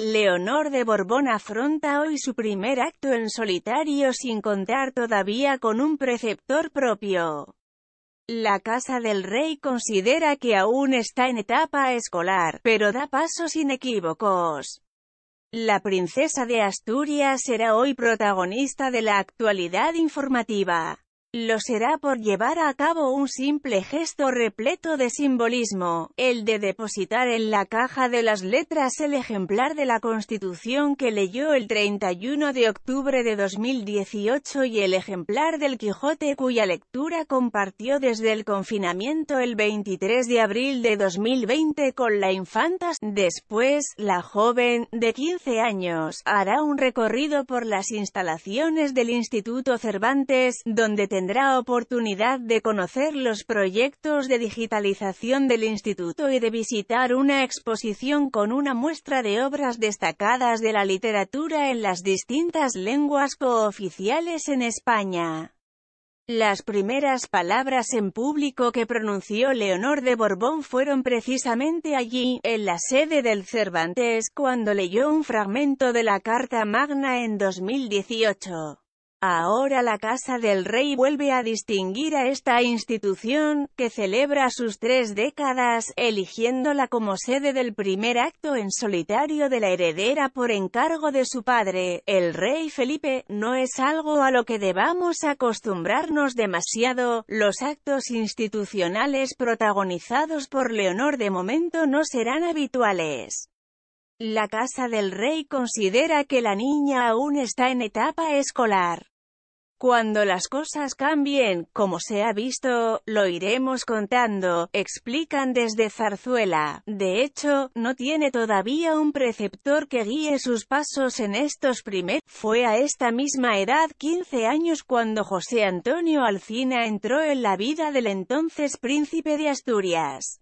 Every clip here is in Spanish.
Leonor de Borbón afronta hoy su primer acto en solitario sin contar todavía con un preceptor propio. La Casa del Rey considera que aún está en etapa escolar, pero da pasos inequívocos. La princesa de Asturias será hoy protagonista de la actualidad informativa. Lo será por llevar a cabo un simple gesto repleto de simbolismo, el de depositar en la caja de las letras el ejemplar de la Constitución que leyó el 31 de octubre de 2018 y el ejemplar del Quijote cuya lectura compartió desde el confinamiento el 23 de abril de 2020 con la infanta. Después, la joven, de 15 años, hará un recorrido por las instalaciones del Instituto Cervantes, donde te tendrá oportunidad de conocer los proyectos de digitalización del instituto y de visitar una exposición con una muestra de obras destacadas de la literatura en las distintas lenguas cooficiales en España. Las primeras palabras en público que pronunció Leonor de Borbón fueron precisamente allí, en la sede del Cervantes, cuando leyó un fragmento de la Carta Magna en 2018. Ahora la Casa del Rey vuelve a distinguir a esta institución, que celebra sus tres décadas, eligiéndola como sede del primer acto en solitario de la heredera por encargo de su padre, el rey Felipe, no es algo a lo que debamos acostumbrarnos demasiado, los actos institucionales protagonizados por Leonor de momento no serán habituales. La Casa del Rey considera que la niña aún está en etapa escolar. Cuando las cosas cambien, como se ha visto, lo iremos contando, explican desde Zarzuela. De hecho, no tiene todavía un preceptor que guíe sus pasos en estos primeros. Fue a esta misma edad, 15 años, cuando José Antonio Alcina entró en la vida del entonces príncipe de Asturias.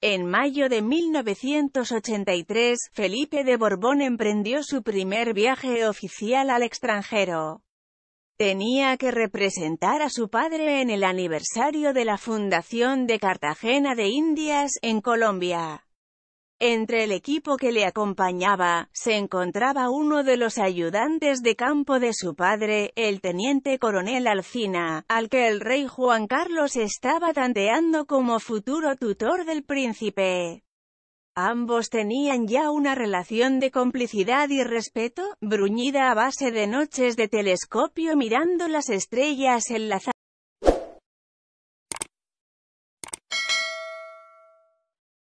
En mayo de 1983, Felipe de Borbón emprendió su primer viaje oficial al extranjero. Tenía que representar a su padre en el aniversario de la fundación de Cartagena de Indias, en Colombia. Entre el equipo que le acompañaba, se encontraba uno de los ayudantes de campo de su padre, el teniente coronel Alcina, al que el rey Juan Carlos estaba tanteando como futuro tutor del príncipe. Ambos tenían ya una relación de complicidad y respeto, bruñida a base de noches de telescopio mirando las estrellas en enlazadas.